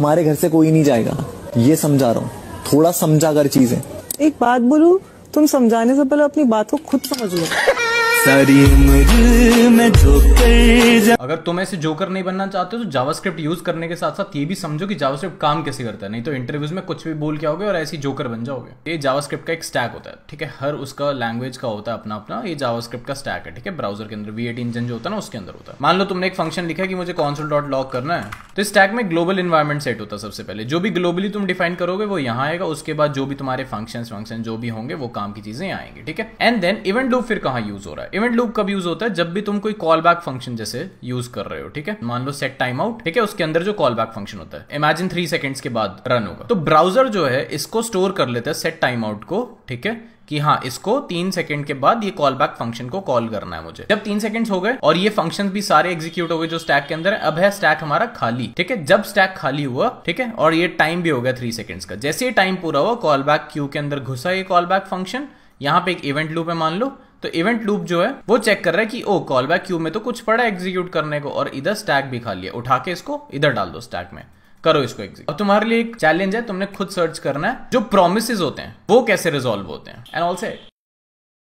हमारे घर से कोई नहीं जाएगा ये समझा रहा हूँ थोड़ा समझा कर चीजें एक बात बोलू तुम समझाने से पहले अपनी बात को खुद समझ लो अगर तुम ऐसे जोकर नहीं बनना चाहते हो तो जावास्क्रिप्ट यूज करने के साथ साथ ये भी समझो कि जावास्क्रिप्ट काम कैसे करता है नहीं तो इंटरव्यूज में कुछ भी बोल के आओगे और ऐसी जोकर बन जाओगे ये जावास्क्रिप्ट का एक स्टैक होता है ठीक है हर उसका लैंग्वेज का होता है अपना अपना ये जावास्क्रिप्ट का स्टैक है ठीक है ब्राउजर के अंदर वी इंजन जो होता है ना उसके अंदर होता है मान लो तुमने एक फंक्शन लिखा कि मुझे कॉन्सोल डॉट लॉक करना है तो इस टैग में ग्लोबल इन्वायरमेंट सेट होता है सबसे पहले जो भी ग्लोबली तुम डिफाइन करोगे वो यहाँ आएगा उसके बाद जो भी तुम्हारे फंक्शन फंक्शन जो भी होंगे वो काम की चीजें आएंगे ठीक है एंड देन इवेंट लूप फिर कहाँ यूज हो रहा है इवेंट लूप कब यूज होता है जब भी तुम कोई कॉल बैक फंक्शन जैसे यूज कर रहे हो ठीक है मान लो सेट टाइम आउट ठीक है उसके अंदर जो कॉल बैक फंक्शन होता है इमेजिन थ्री सेकंड्स के बाद रन होगा तो ब्राउजर जो है इसको स्टोर कर लेता है सेट टाइम आउट को ठीक है कि हाँ इसको तीन सेकंड के बाद ये कॉल बैक फंक्शन को कॉल करना है मुझे जब तीन सेकंड हो गए और ये फंक्शन भी सारे एग्जीक्यूट हो गए जो स्टैक के अंदर अब है स्टैक हमारा खाली ठीक है जब स्टैक खाली हुआ ठीक है और ये टाइम भी हो गया थ्री सेकंड्स का जैसे ही टाइम पूरा हुआ कॉल बैक क्यू के अंदर घुसा ये कॉल बैक फंक्शन यहाँ पे एक इवेंट लूप है मान लो तो इवेंट लूप जो है वो चेक कर रहा है कि ओ कॉल बैक क्यू में तो कुछ पड़ा एग्जीक्यूट करने को और इधर स्टैक भी खाली है उठा के इसको इधर डाल दो स्टैक में करो इसको एग्जिट और तुम्हारे लिए एक चैलेंज है तुमने खुद सर्च करना है जो प्रोमिस होते हैं वो कैसे रिजोल्व होते हैं एंड ऑल्सो